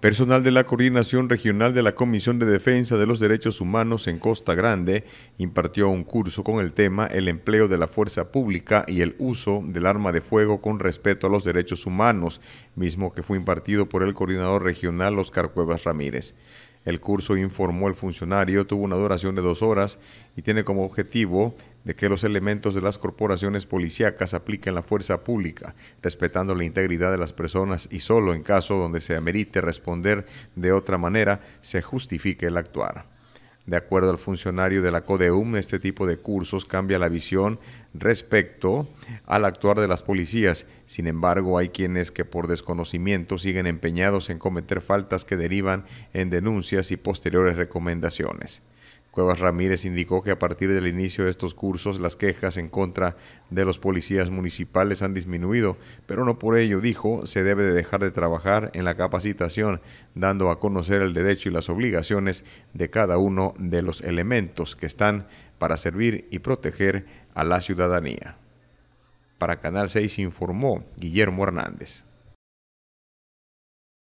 Personal de la Coordinación Regional de la Comisión de Defensa de los Derechos Humanos en Costa Grande impartió un curso con el tema El empleo de la fuerza pública y el uso del arma de fuego con respeto a los derechos humanos, mismo que fue impartido por el coordinador regional Oscar Cuevas Ramírez. El curso, informó el funcionario, tuvo una duración de dos horas y tiene como objetivo de que los elementos de las corporaciones policíacas apliquen la fuerza pública, respetando la integridad de las personas y solo en caso donde se amerite responder de otra manera, se justifique el actuar. De acuerdo al funcionario de la CODEUM, este tipo de cursos cambia la visión respecto al actuar de las policías. Sin embargo, hay quienes que por desconocimiento siguen empeñados en cometer faltas que derivan en denuncias y posteriores recomendaciones. Cuevas Ramírez indicó que a partir del inicio de estos cursos las quejas en contra de los policías municipales han disminuido, pero no por ello, dijo, se debe de dejar de trabajar en la capacitación, dando a conocer el derecho y las obligaciones de cada uno de los elementos que están para servir y proteger a la ciudadanía. Para Canal 6 informó Guillermo Hernández.